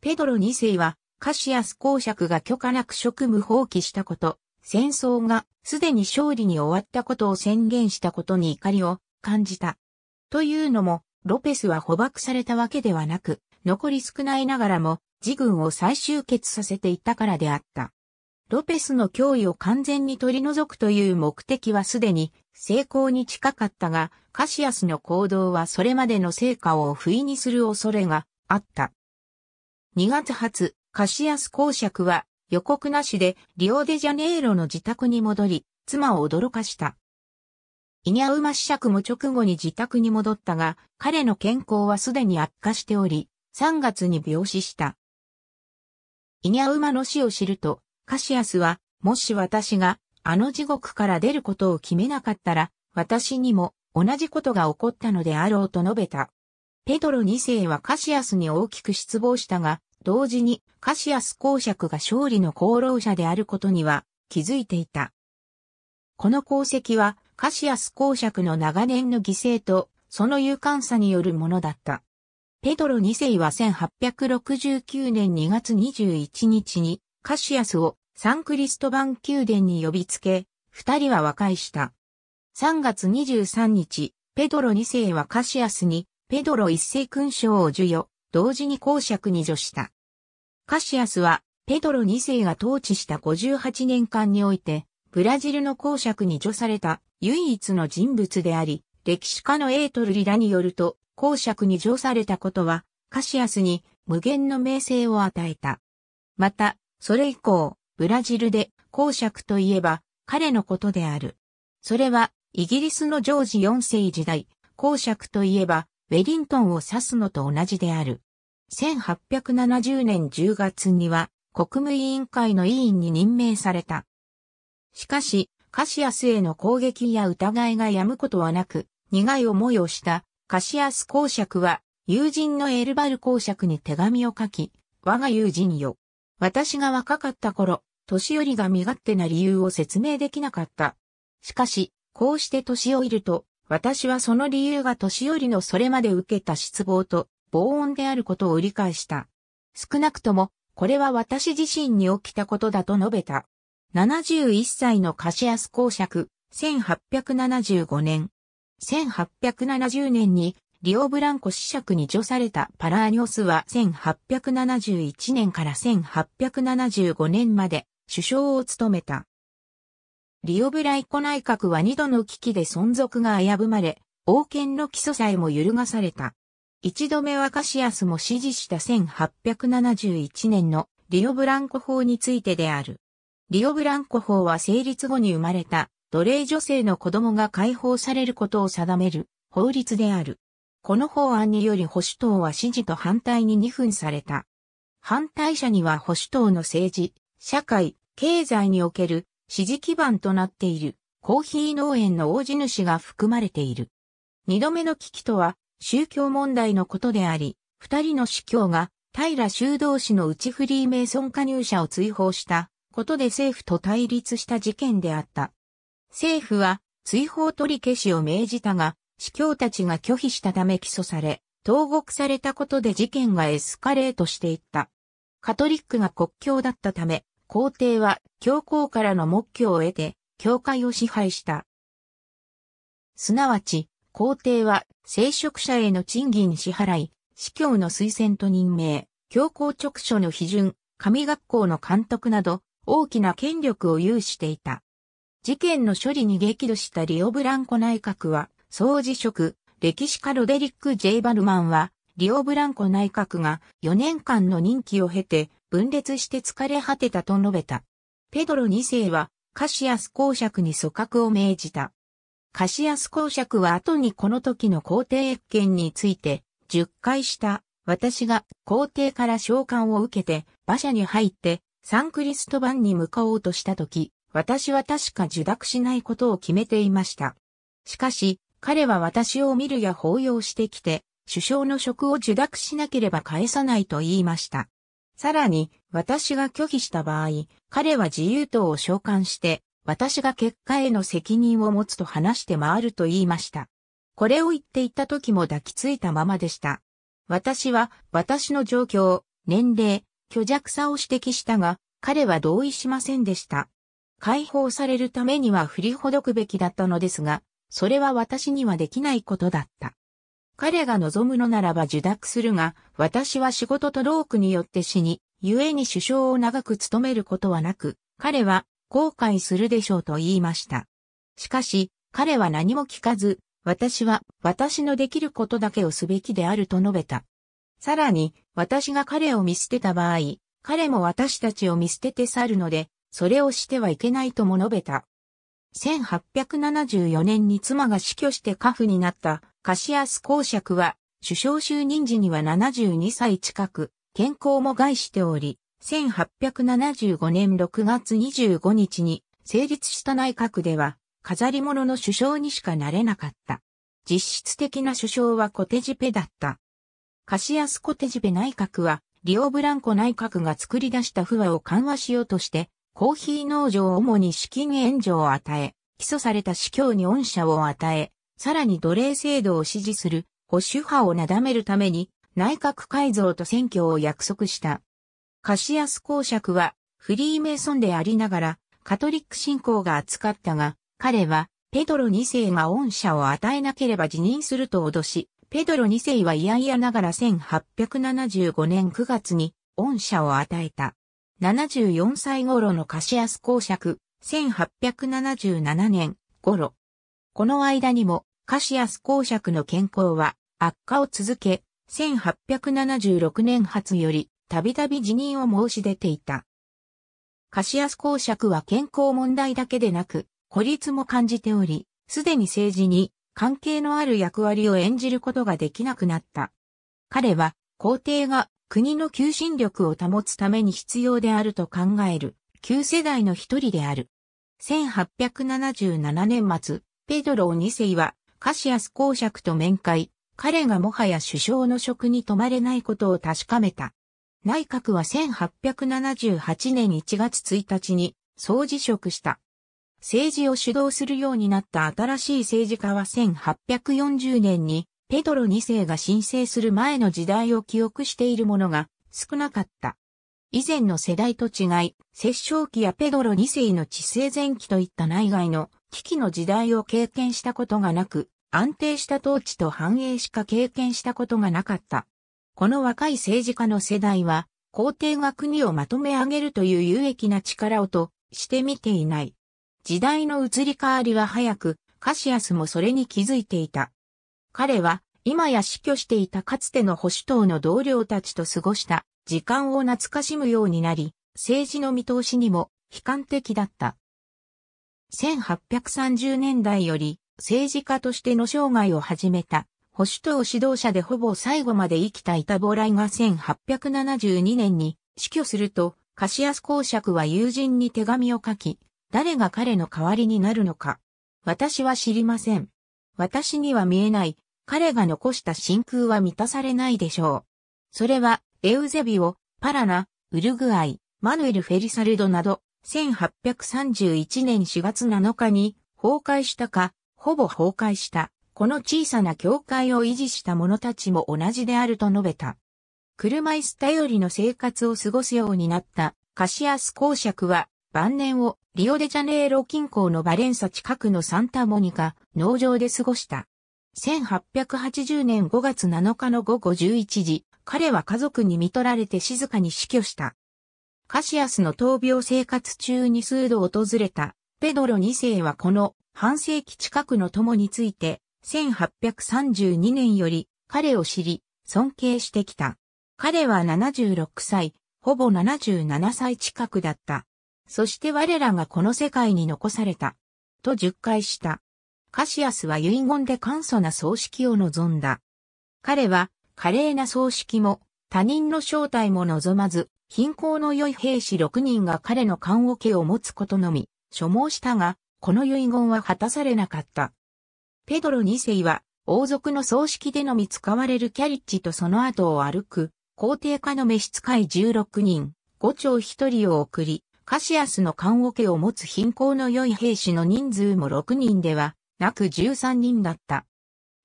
ペドロ2世はカシアス公爵が許可なく職務放棄したこと、戦争がすでに勝利に終わったことを宣言したことに怒りを感じた。というのも、ロペスは捕獲されたわけではなく、残り少ないながらも、自軍を再集結させていたからであった。ロペスの脅威を完全に取り除くという目的はすでに成功に近かったが、カシアスの行動はそれまでの成果を不意にする恐れがあった。2月初、カシアス公爵は予告なしでリオデジャネイロの自宅に戻り、妻を驚かした。イニャウマ子爵も直後に自宅に戻ったが、彼の健康はすでに悪化しており、3月に病死した。イニャウマの死を知ると、カシアスは、もし私があの地獄から出ることを決めなかったら、私にも同じことが起こったのであろうと述べた。ペトロ2世はカシアスに大きく失望したが、同時にカシアス公爵が勝利の功労者であることには気づいていた。この功績はカシアス公爵の長年の犠牲とその勇敢さによるものだった。ペトロ2世は1869年2月21日にカシアスをサンクリストバン宮殿に呼びつけ、二人は和解した。3月23日、ペドロ2世はカシアスに、ペドロ1世勲章を授与、同時に公爵に助した。カシアスは、ペドロ2世が統治した58年間において、ブラジルの公爵に助された唯一の人物であり、歴史家のエートルリラによると、公爵に助されたことは、カシアスに無限の名声を与えた。また、それ以降、ブラジルで公爵といえば彼のことである。それはイギリスのジョージ4世時代、公爵といえばウェリントンを指すのと同じである。1870年10月には国務委員会の委員に任命された。しかし、カシアスへの攻撃や疑いがやむことはなく、苦い思いをしたカシアス公爵は友人のエルバル公爵に手紙を書き、我が友人よ。私が若かった頃、年寄りが身勝手な理由を説明できなかった。しかし、こうして年老いると、私はその理由が年寄りのそれまで受けた失望と、防音であることを理解した。少なくとも、これは私自身に起きたことだと述べた。71歳のカシアス公爵、1875年。1870年に、リオブランコ子爵に除されたパラーニョスは1871年から1875年まで首相を務めた。リオブライコ内閣は二度の危機で存続が危ぶまれ、王権の基礎さえも揺るがされた。一度目はカシアスも支持した1871年のリオブランコ法についてである。リオブランコ法は成立後に生まれた奴隷女性の子供が解放されることを定める法律である。この法案により保守党は支持と反対に二分された。反対者には保守党の政治、社会、経済における支持基盤となっているコーヒー農園の大地主が含まれている。二度目の危機とは宗教問題のことであり、二人の司教が平修道士の内フリーメイソン加入者を追放したことで政府と対立した事件であった。政府は追放取り消しを命じたが、司教たちが拒否したため起訴され、投獄されたことで事件がエスカレートしていった。カトリックが国教だったため、皇帝は教皇からの目標を得て、教会を支配した。すなわち、皇帝は聖職者への賃金支払い、司教の推薦と任命、教皇直所の批准、神学校の監督など、大きな権力を有していた。事件の処理に激怒したリオブランコ内閣は、総辞職、歴史家ロデリック・ジェイバルマンは、リオブランコ内閣が4年間の任期を経て、分裂して疲れ果てたと述べた。ペドロ2世はカシアス公爵に組閣を命じた。カシアス公爵は後にこの時の皇帝謁見について、十回した私が皇帝から召喚を受けて馬車に入ってサンクリストバンに向かおうとした時、私は確か受諾しないことを決めていました。しかし、彼は私を見るや抱擁してきて、首相の職を受諾しなければ返さないと言いました。さらに、私が拒否した場合、彼は自由党を召喚して、私が結果への責任を持つと話して回ると言いました。これを言っていた時も抱きついたままでした。私は、私の状況、年齢、虚弱さを指摘したが、彼は同意しませんでした。解放されるためには振りほどくべきだったのですが、それは私にはできないことだった。彼が望むのならば受諾するが、私は仕事と労苦によって死に、故に首相を長く務めることはなく、彼は後悔するでしょうと言いました。しかし、彼は何も聞かず、私は私のできることだけをすべきであると述べた。さらに、私が彼を見捨てた場合、彼も私たちを見捨てて去るので、それをしてはいけないとも述べた。1874年に妻が死去して家父になったカシアス公爵は、首相就任時には72歳近く、健康も害しており、1875年6月25日に成立した内閣では、飾り物の首相にしかなれなかった。実質的な首相はコテジペだった。カシアスコテジペ内閣は、リオブランコ内閣が作り出した不和を緩和しようとして、コーヒー農場を主に資金援助を与え、起訴された司教に恩赦を与え、さらに奴隷制度を支持する保守派をなだめるために内閣改造と選挙を約束した。カシアス公爵はフリーメイソンでありながらカトリック信仰が扱ったが、彼はペドロ2世が恩赦を与えなければ辞任すると脅し、ペドロ2世は嫌々ながら1875年9月に恩赦を与えた。74歳頃のカシアス公爵、1877年頃。この間にもカシアス公爵の健康は悪化を続け、1876年発より、たびたび辞任を申し出ていた。カシアス公爵は健康問題だけでなく、孤立も感じており、すでに政治に関係のある役割を演じることができなくなった。彼は、皇帝が国の求心力を保つために必要であると考える、旧世代の一人である。1877年末、ペドロ2世はカシアス公爵と面会、彼がもはや首相の職に止まれないことを確かめた。内閣は1878年1月1日に総辞職した。政治を主導するようになった新しい政治家は1840年にペドロ2世が申請する前の時代を記憶しているものが少なかった。以前の世代と違い、摂政期やペドロ2世の治世前期といった内外の危機の時代を経験したことがなく、安定した統治と繁栄しか経験したことがなかった。この若い政治家の世代は、皇帝が国をまとめ上げるという有益な力をとして見ていない。時代の移り変わりは早く、カシアスもそれに気づいていた。彼は、今や死去していたかつての保守党の同僚たちと過ごした時間を懐かしむようになり、政治の見通しにも悲観的だった。1830年代より政治家としての生涯を始めた保守党指導者でほぼ最後まで生きたイタボライが1872年に死去すると、カシアス公爵は友人に手紙を書き、誰が彼の代わりになるのか。私は知りません。私には見えない。彼が残した真空は満たされないでしょう。それは、エウゼビオ、パラナ、ウルグアイ、マヌエル・フェリサルドなど、1831年4月7日に崩壊したか、ほぼ崩壊した、この小さな教会を維持した者たちも同じであると述べた。車椅子頼りの生活を過ごすようになったカシアス公爵は晩年をリオデジャネイロ近郊のバレンサ近くのサンタモニカ農場で過ごした。1880年5月7日の午後11時、彼は家族に見取られて静かに死去した。カシアスの闘病生活中に数度訪れた、ペドロ2世はこの半世紀近くの友について、1832年より彼を知り、尊敬してきた。彼は76歳、ほぼ77歳近くだった。そして我らがこの世界に残された。と10回した。カシアスは遺言で簡素な葬式を望んだ。彼は、華麗な葬式も、他人の正体も望まず、貧困の良い兵士6人が彼の棺桶を持つことのみ、所望したが、この遺言は果たされなかった。ペドロ2世は、王族の葬式でのみ使われるキャリッジとその後を歩く、皇帝家の召使い16人、5丁1人を送り、カシアスの棺桶を持つ貧困の良い兵士の人数も6人では、なく13人だった。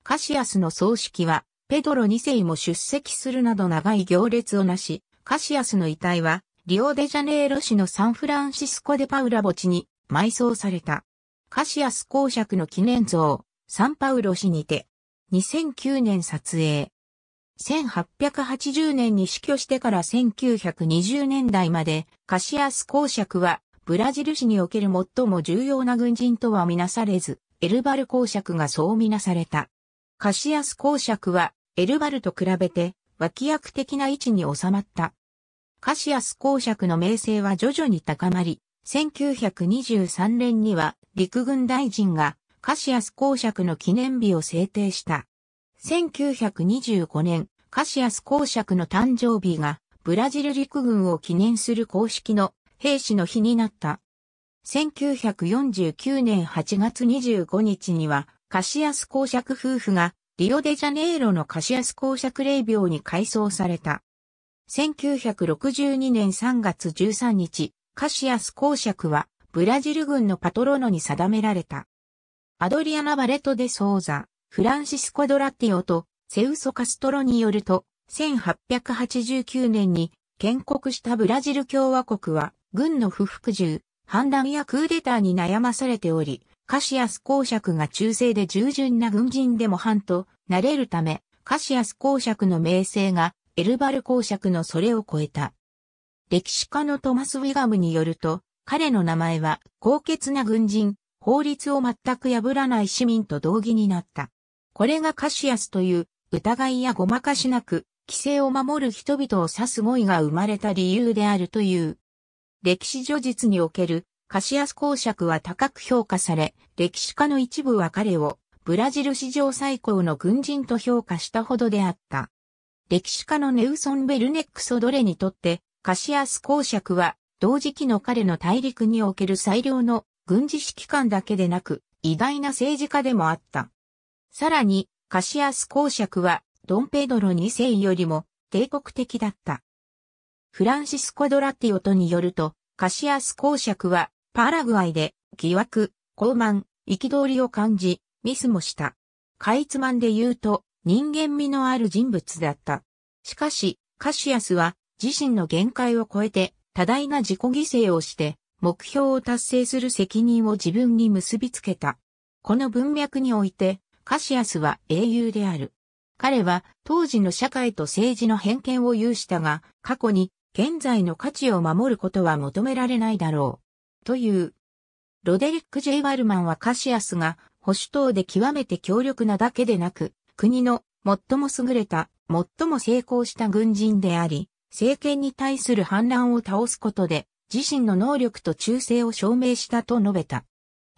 カシアスの葬式は、ペドロ2世も出席するなど長い行列をなし、カシアスの遺体は、リオデジャネイロ市のサンフランシスコデパウラ墓地に埋葬された。カシアス公爵の記念像、サンパウロ市にて、2009年撮影。1880年に死去してから1920年代まで、カシアス公爵は、ブラジル市における最も重要な軍人とはみなされず、エルバル公爵がそうみなされた。カシアス公爵は、エルバルと比べて、脇役的な位置に収まった。カシアス公爵の名声は徐々に高まり、1923年には陸軍大臣がカシアス公爵の記念日を制定した。1925年、カシアス公爵の誕生日がブラジル陸軍を記念する公式の兵士の日になった。1949年8月25日にはカシアス公爵夫婦がリオデジャネイロのカシアス公爵霊廟に改装された。1962年3月13日、カシアス公爵はブラジル軍のパトロノに定められた。アドリアナ・バレト・デ・ソーザ、フランシスコ・ドラッティオとセウソ・カストロによると、1889年に建国したブラジル共和国は軍の不服従、反乱やクーデターに悩まされており、カシアス公爵が中世で従順な軍人でも藩となれるため、カシアス公爵の名声がエルバル公爵のそれを超えた。歴史家のトマス・ウィガムによると、彼の名前は高潔な軍人、法律を全く破らない市民と同義になった。これがカシアスという疑いやごまかしなく、規制を守る人々を指す語彙が生まれた理由であるという。歴史叙述におけるカシアス公爵は高く評価され、歴史家の一部は彼をブラジル史上最高の軍人と評価したほどであった。歴史家のネウソン・ベルネックソ・ドレにとって、カシアス公爵は同時期の彼の大陸における最良の軍事指揮官だけでなく、偉大な政治家でもあった。さらに、カシアス公爵は、ドンペドロ2世よりも帝国的だった。フランシスコ・ドラティオトによると、カシアス公爵はパラグアイで疑惑、傲慢、憤りを感じ、ミスもした。カイツマンで言うと、人間味のある人物だった。しかし、カシアスは自身の限界を超えて多大な自己犠牲をして目標を達成する責任を自分に結びつけた。この文脈において、カシアスは英雄である。彼は当時の社会と政治の偏見を有したが、過去に現在の価値を守ることは求められないだろう。という。ロデリック・ジェイ・ワルマンはカシアスが保守党で極めて強力なだけでなく、国の最も優れた、最も成功した軍人であり、政権に対する反乱を倒すことで、自身の能力と忠誠を証明したと述べた。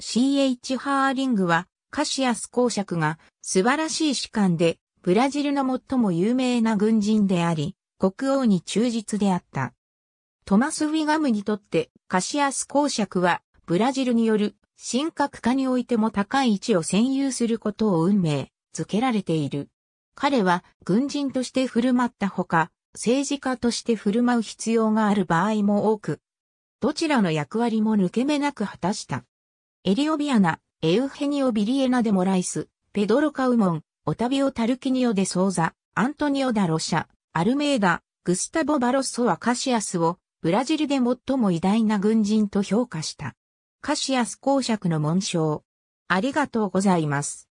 CH ハーリングは、カシアス公爵が素晴らしい士官で、ブラジルの最も有名な軍人であり、国王に忠実であった。トマス・ウィガムにとってカシアス公爵はブラジルによる神格化においても高い位置を占有することを運命付けられている。彼は軍人として振る舞ったほか、政治家として振る舞う必要がある場合も多く、どちらの役割も抜け目なく果たした。エリオビアナ、エウヘニオ・ビリエナ・デ・モライス、ペドロ・カウモン、オタビオ・タルキニオ・デ・ソーザ、アントニオ・ダ・ロシャ、アルメーダ、グスタボ・バロッソはカシアスをブラジルで最も偉大な軍人と評価した。カシアス公爵の紋章。ありがとうございます。